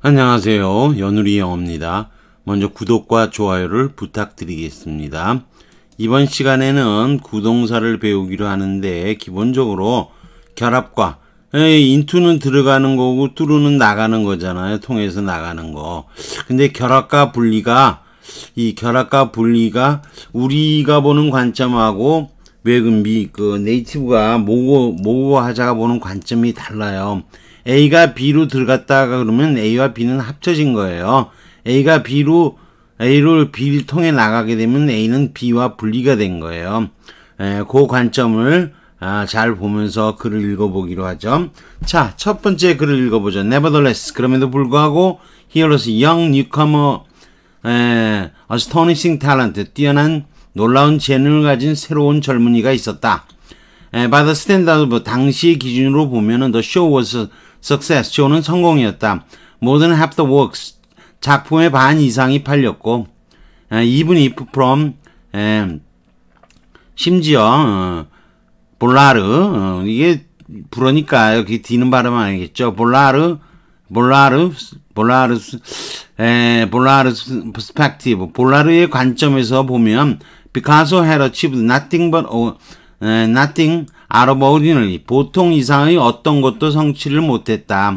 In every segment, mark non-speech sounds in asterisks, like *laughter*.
안녕하세요. 연우리 영어입니다. 먼저 구독과 좋아요를 부탁드리겠습니다. 이번 시간에는 구동사를 배우기로 하는데 기본적으로 결합과 인투는 들어가는 거고 뚜루는 나가는 거잖아요. 통해서 나가는 거. 근데 결합과 분리가 이 결합과 분리가 우리가 보는 관점하고 외금 미그 네이티브가 모고 모고하자가 보는 관점이 달라요. A가 B로 들어갔다가 그러면 A와 B는 합쳐진 거예요. A가 B로 A를 B를 통해 나가게 되면 A는 B와 분리가 된 거예요. 에, 예, 그 관점을 아, 잘 보면서 글을 읽어보기로 하죠. 자, 첫 번째 글을 읽어보죠. Nevertheless, 그럼에도 불구하고 Here is young newcomer, 에, 예, astonishing talent, 뛰어난 놀라운 재능을 가진 새로운 젊은이가 있었다. 에, 예, by the standard, 당시 기준으로 보면은 the show was Success, 쇼는 성공이었다. 모든 Half the Works, 작품의 반 이상이 팔렸고 even if from 에, 심지어 어, 볼라르 어, 이게 불어니까 여기 뒤는 발음 아니겠죠 볼라르 볼라르 볼라르 에, 볼라르 perspective 볼라르의 관점에서 보면 피카소 had achieved nothing but nothing out of ordinary. 보통 이상의 어떤 것도 성취를 못했다.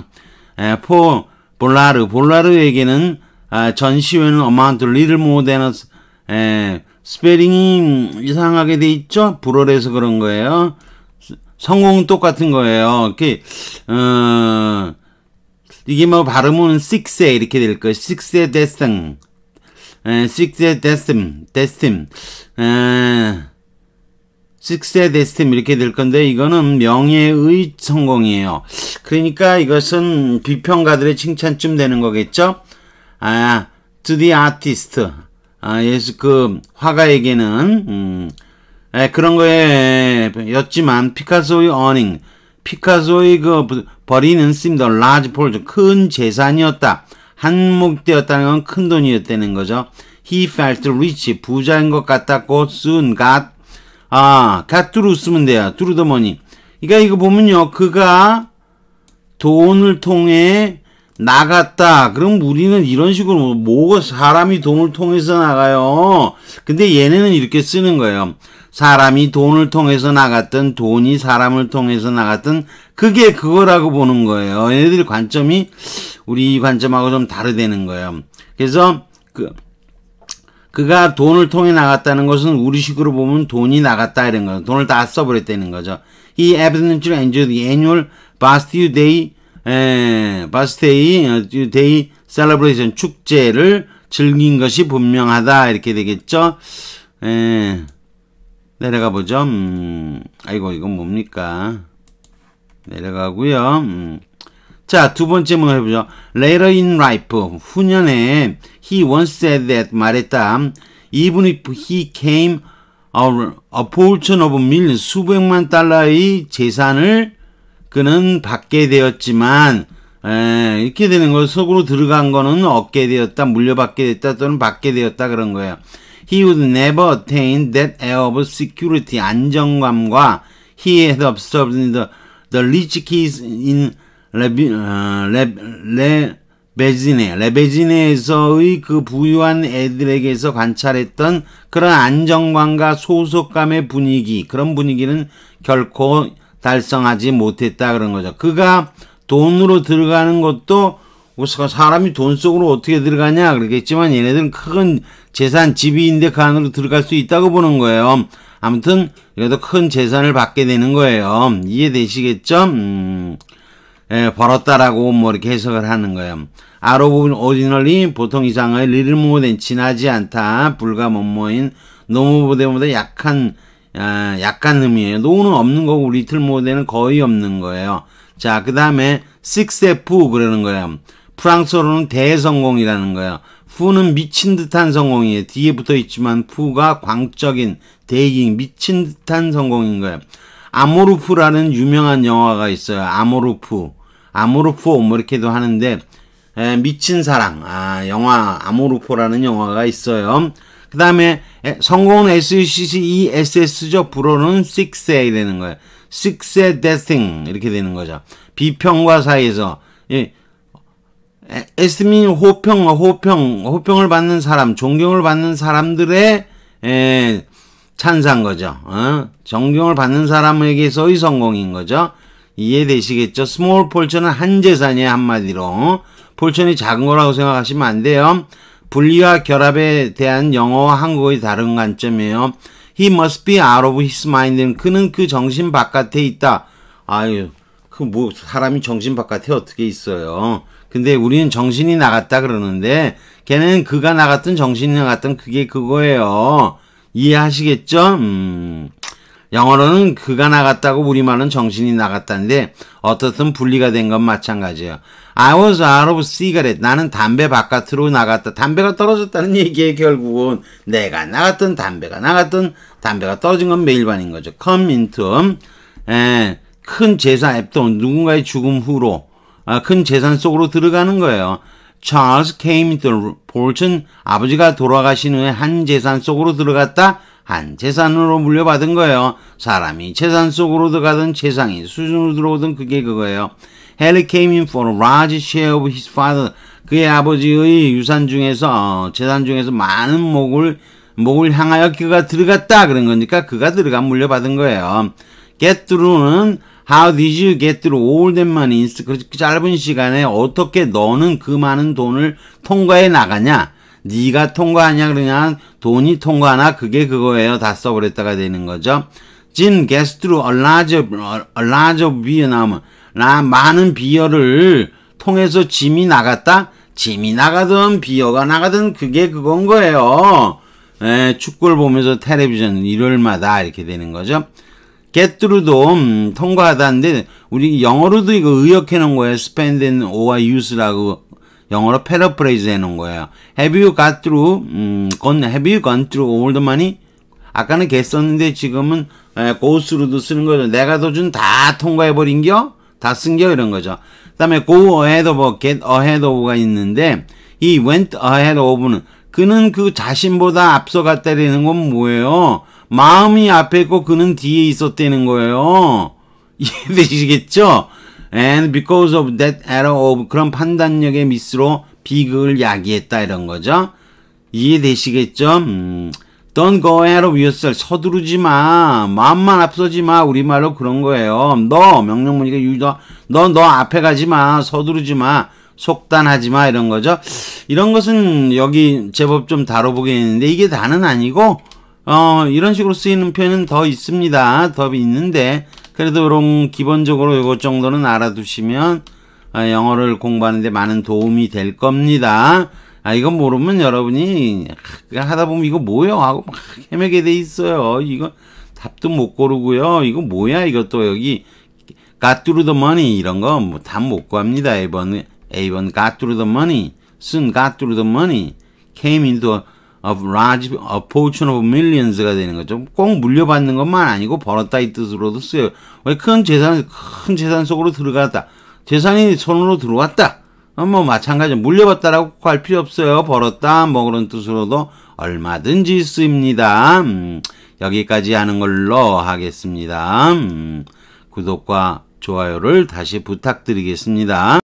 포 볼라르 볼라르에게는 전시회는 amount little more than a, 스페링이 이상하게 돼 있죠. 불어해서 그런 거예요. 성공은 똑같은 거예요. 이렇게 어, 이게 뭐 발음은 six에 이렇게 될 거예요. six의 destin, six의 destin, destin. 6의 데스템 이렇게 될 건데 이거는 명예의 성공이에요. 그러니까 이것은 비평가들의 칭찬쯤 되는 거겠죠? 아, to the artist. 아, 예수 그 화가에게는 음, 에, 예, 그런 거였지만 에 피카소의 어닝, 피카소의 그 버리는 쓰임도 심더 라지 폴즈 큰 재산이었다. 한몫되었다는 건 큰 돈이었다는 거죠. He felt rich 부자인 것 같았고 soon got 아, 다투루 쓰면 돼요. 두루더머니. 그러니까 이거 보면요. 그가 돈을 통해 나갔다. 그럼 우리는 이런 식으로 뭐, 뭐가 사람이 돈을 통해서 나가요. 근데 얘네는 이렇게 쓰는 거예요. 사람이 돈을 통해서 나갔든 돈이 사람을 통해서 나갔든 그게 그거라고 보는 거예요. 얘네들 관점이 우리 관점하고 좀 다르다는 거예요. 그래서 그 그가 돈을 통해 나갔다는 것은 우리식으로 보면 돈이 나갔다 이런 거예 돈을 다 써버렸다는 거죠. He absent to enjoy the annual Bastille Day, 에, Bastille Day celebration 축제를 즐긴 것이 분명하다 이렇게 되겠죠. 에, 내려가 보죠. 음, 아이고 이건 뭡니까? 내려가고요. 음. 자, 두 번째 문어 해보죠. Later in life, 후년에 he once said that 말했다. Even if he came a fortune of millions, 수백만 달러의 재산을 그는 받게 되었지만 에, 이렇게 되는 거 속으로 들어간 거는 얻게 되었다, 물려받게 됐다 또는 받게 되었다 그런 거예요. He would never attain that air of security 안정감과 he had observed the, the rich kids in 레비, 어, 레, 레, 베지네, 레베지네에서의 그 부유한 애들에게서 관찰했던 그런 안정감과 소속감의 분위기, 그런 분위기는 결코 달성하지 못했다 그런 거죠. 그가 돈으로 들어가는 것도 뭐 사람이 돈 속으로 어떻게 들어가냐 그러겠지만 얘네들은 큰 재산 집이인데 그 안으로 들어갈 수 있다고 보는 거예요. 아무튼 여기도 큰 재산을 받게 되는 거예요. 이해되시겠죠? 음. 예, 벌었다라고 뭐 이렇게 해석을 하는 거예요. 아로 부분 오리널이 보통 이상의 리르모덴 진하지 않다 불가 뭐뭐인 노모보데보다 약한 아, 약간 의미예요. 노는 없는 거고 리틀 모델은 거의 없는 거예요. 자, 그 다음에 6F 그러는 거예요. 프랑스어로는 대성공이라는 거예요. 푸는 미친 듯한 성공이에요. 뒤에 붙어 있지만 푸가 광적인 대기 미친 듯한 성공인 거예요. 아모르프라는 유명한 영화가 있어요. 아모르프. 아모르포 뭐 이렇게도 하는데 에, 미친 사랑 아 영화 아모르포라는 영화가 있어요. 그 다음에 성공은 SCCESS죠. 불어는 6A 되는 거예요. 6A d e a t i n g 이렇게 되는 거죠. 비평과 사이에서 예, 에스민 호평, 호평, 호평을 받는 사람, 존경을 받는 사람들의 에, 찬사인 거죠. 어? 존경을 받는 사람에게서의 성공인 거죠. 이해되시겠죠? 스몰 폴천은 한 재산이에요. 한마디로. 폴천이 작은 거라고 생각하시면 안 돼요. 분리와 결합에 대한 영어와 한국의 다른 관점이에요. He must be out of his mind. 그는 그 정신 바깥에 있다. 아유, 그 뭐 사람이 정신 바깥에 어떻게 있어요. 근데 우리는 정신이 나갔다 그러는데 걔는 그가 나갔던 정신이 나갔던 그게 그거예요. 이해하시겠죠? 음. 영어로는 그가 나갔다고 우리말은 정신이 나갔다는데 어떻든 분리가 된 건 마찬가지예요. I was out of cigarette. 나는 담배 바깥으로 나갔다. 담배가 떨어졌다는 얘기에 결국은 내가 나갔던 담배가 나갔던 담배가 떨어진 건 매일반인 거죠. Come into 에, 예, 큰 재산 앱돈 누군가의 죽음 후로 아, 큰 재산 속으로 들어가는 거예요. Charles came into fortune. 아버지가 돌아가신 후에 한 재산 속으로 들어갔다. 한 재산으로 물려받은 거예요. 사람이 재산 속으로 들어가든 재산이 수준으로 들어오든 그게 그거예요. Harry came in for a large share of his father. 그의 아버지의 유산 중에서 어, 재산 중에서 많은 목을 목을 향하여 그가 들어갔다 그런 거니까 그가 들어가 물려받은 거예요. get through는 how did you get through all that money? 그 짧은 시간에 어떻게 너는 그 많은 돈을 통과해 나가냐? 네가 통과하냐 그냥 돈이 통과하나 그게 그거예요. 다 써버렸다가 되는 거죠. Jim gets through a 나 많은 비어를 통해서 짐이 나갔다? 짐이 나가든 비어가 나가든 그게 그건 거예요. 에, 예, 축구를 보면서 텔레비전 일요일마다 이렇게 되는 거죠. get through도 음, 통과하다는데 우리 영어로도 이거 의역해 놓은 거예요. spend and or use라고 영어로 패러프레이즈 해놓은 거예요. Have you got through? 음, 건 Have you gone through all the money? 아까는 개썼는데 지금은 예, go through도 쓰는 거죠. 내가 도준 다 통과해버린겨? 다 쓴겨? 이런 거죠. 그 다음에 go ahead of, get ahead of가 있는데 이 went ahead of는 그는 그 자신보다 앞서갔다라는 건 뭐예요? 마음이 앞에 있고 그는 뒤에 있었다는 거예요. *laughs* 이해되시겠죠? and because of that error of 그런 판단력의 미스로 비극을 야기했다 이런 거죠. 이해되시겠죠? 음, Don't go out of yourself. 서두르지 마. 마음만 앞서지 마. 우리말로 그런 거예요. 너, 명령문이가 유저, 너, 너 앞에 가지 마. 서두르지 마. 속단하지 마. 이런 거죠. 이런 것은 여기 제법 좀 다뤄보겠는데, 이게 다는 아니고, 어, 이런 식으로 쓰이는 표현은 더 있습니다. 더 있는데, 그래도 이런 기본적으로 이것 정도는 알아두시면 아, 영어를 공부하는데 많은 도움이 될 겁니다. 아, 이건 모르면 여러분이 하다 보면 이거 뭐야 하고 막 헤매게 돼 있어요. 이거 답도 못 고르고요. 이거 뭐야 이것도 여기 가뚜르 더 머니 이런 거 답못 뭐 구합니다. 1번 A번 가뚜르 더 머니, 쓴 가뚜르 더 머니, came into of large a f o r t u n of millions가 되는 거죠. 꼭 물려받는 것만 아니고 벌었다 이 뜻으로도 쓰여요. 왜 큰 재산 큰 재산 속으로 들어갔다. 재산이 손으로 들어왔다. 어, 뭐 마찬가지 물려받다라고 할 필요 없어요. 벌었다 뭐 그런 뜻으로도 얼마든지 쓰입니다. 음, 여기까지 하는 걸로 하겠습니다. 음, 구독과 좋아요를 다시 부탁드리겠습니다.